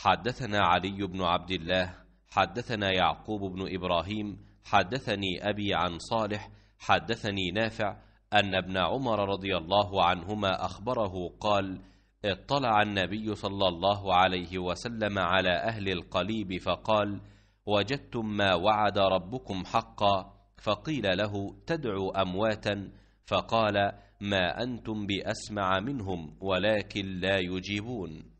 حدثنا علي بن عبد الله حدثنا يعقوب بن إبراهيم حدثني أبي عن صالح حدثني نافع أن ابن عمر رضي الله عنهما أخبره قال اطلع النبي صلى الله عليه وسلم على أهل القليب فقال وجدتم ما وعد ربكم حقا فقيل له تدعو أمواتا فقال ما أنتم بأسمع منهم ولكن لا يجيبون